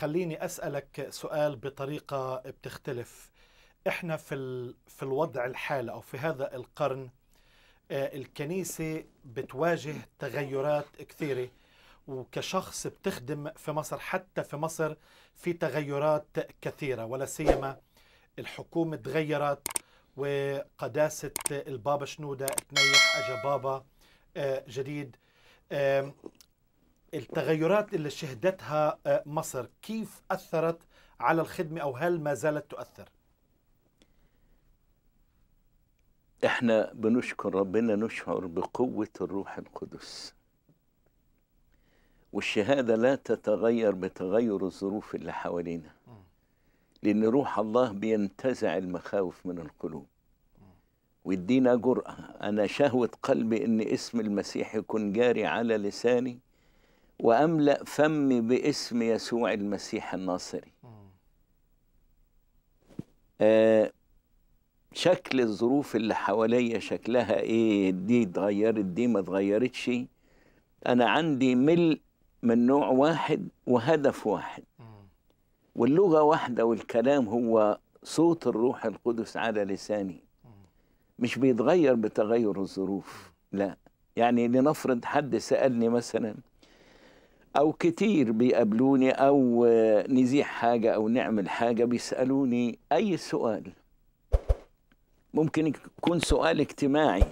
خليني اسالك سؤال بطريقه بتختلف احنا في ال... في الوضع الحالي او في هذا القرن آه، الكنيسه بتواجه تغيرات كثيره وكشخص بتخدم في مصر حتى في مصر في تغيرات كثيره ولا سيما الحكومه تغيرت وقداسه البابا شنوده تنيح اجا بابا آه، جديد التغيرات اللي شهدتها آه، مصر كيف أثرت على الخدمة أو هل ما زالت تؤثر؟ احنا بنشكر ربنا نشعر بقوة الروح القدس والشهادة لا تتغير بتغير الظروف اللي حوالينا لأن روح الله بينتزع المخاوف من القلوب ويدينا جرأة أنا شهوة قلبي أن اسم المسيح يكون جاري على لساني وأملأ فمي باسم يسوع المسيح الناصري آه شكل الظروف اللي حواليا شكلها ايه دي اتغيرت دي ما اتغيرتش انا عندي مل من نوع واحد وهدف واحد واللغه واحده والكلام هو صوت الروح القدس على لساني مش بيتغير بتغير الظروف لا يعني لنفرض حد سالني مثلا او كتير بيقابلوني او نزيح حاجه او نعمل حاجه بيسالوني اي سؤال ممكن يكون سؤال اجتماعي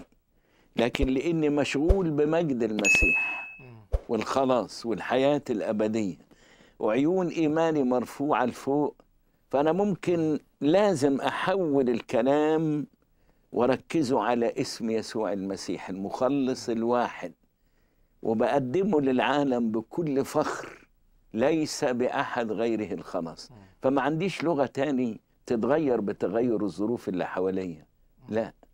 لكن لاني مشغول بمجد المسيح والخلاص والحياه الابديه وعيون ايماني مرفوعه لفوق فانا ممكن لازم احول الكلام وركزه على اسم يسوع المسيح المخلص الواحد وبقدمه للعالم بكل فخر ليس بأحد غيره الخمس فما عنديش لغة تاني تتغير بتغير الظروف اللي حواليا لا